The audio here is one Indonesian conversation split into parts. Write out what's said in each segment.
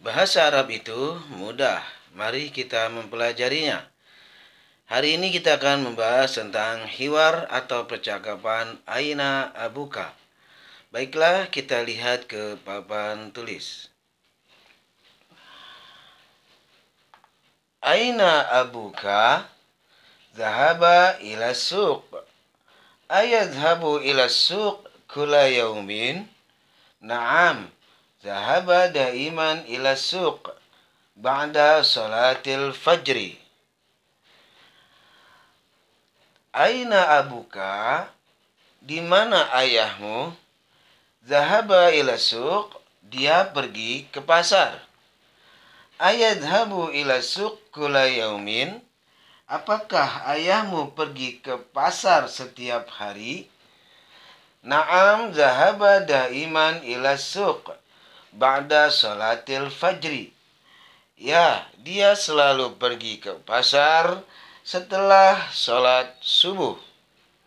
Bahasa Arab itu mudah, mari kita mempelajarinya. Hari ini kita akan membahas tentang hiwar atau percakapan Aina Abuka. Baiklah, kita lihat ke papan tulis. Aina Abuka Zahaba ila suq Ayadhabu ila suq kula yaumin Naam Zahaba daiman ila suq ba'da salatil fajri. Aina abuka? Di mana ayahmu? Zahaba ila suq, dia pergi ke pasar. habu ila suq kula yaumin? Apakah ayahmu pergi ke pasar setiap hari? Naam zahaba daiman ila suq ba'da salatil fajri. Ya, dia selalu pergi ke pasar setelah sholat subuh.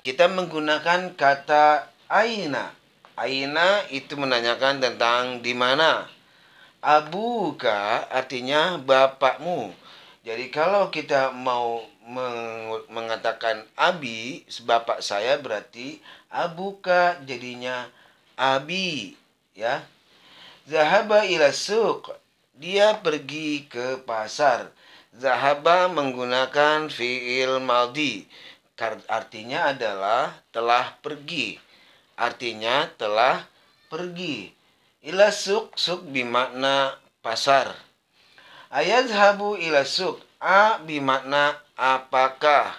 Kita menggunakan kata aina. Aina itu menanyakan tentang di mana. abu ka, artinya bapakmu. Jadi kalau kita mau mengatakan abi bapak saya berarti abu ka jadinya abi ya Zahaba ila suq. Dia pergi ke pasar. Zahaba menggunakan fi'il maldi. Artinya adalah telah pergi. Artinya telah pergi. Ila suq, suq bimakna pasar. Ayazhabu ila suq. A bimakna apakah.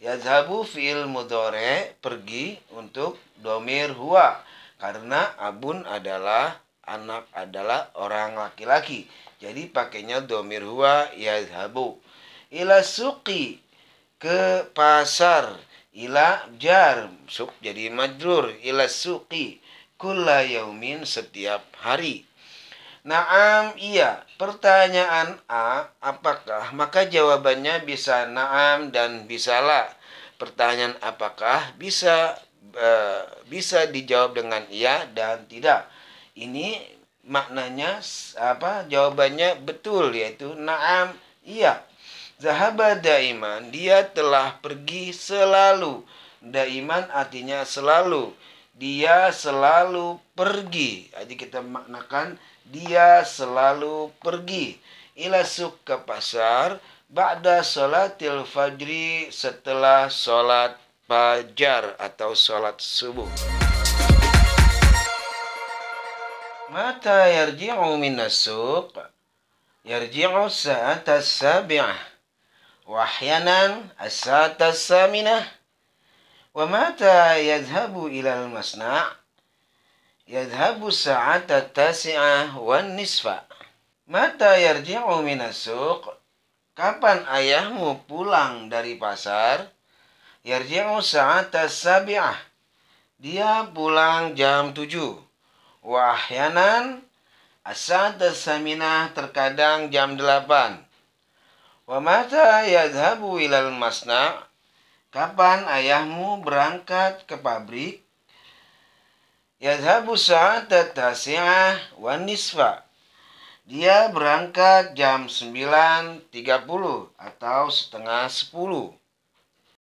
Yazhabu fi'il mudore pergi untuk domir huwa. Karena abun adalah anak adalah orang laki-laki. Jadi pakainya domir huwa yadhabu. Ila suki ke pasar. Ila jar suk jadi majrur. Ila suki Kula yaumin setiap hari. Naam iya. Pertanyaan A apakah? Maka jawabannya bisa naam dan bisa la. Pertanyaan apakah bisa eh, bisa dijawab dengan iya dan tidak ini maknanya apa jawabannya betul yaitu naam iya zahaba daiman dia telah pergi selalu daiman artinya selalu dia selalu pergi jadi kita maknakan dia selalu pergi ila suk ke pasar ba'da salatil fajri setelah sholat fajar atau sholat subuh. Mata yarji'u minasuk suq Yarji'u sa'ata sabi'ah Wahyanan as-sa'ata saminah Wa mata yadhabu ilal masna' Yadhabu sa'ata tasi'ah wan nisfa Mata yarji'u minasuk suq Kapan ayahmu pulang dari pasar? Yarji'u sa'ata sabi'ah Dia pulang jam tujuh Wahyanan asad saminah terkadang jam delapan. Wamata ya yadhabu ilal masna? Kapan ayahmu berangkat ke pabrik? Yadhabu saat tasi'ah Wanisfa. Dia berangkat jam sembilan tiga puluh atau setengah sepuluh.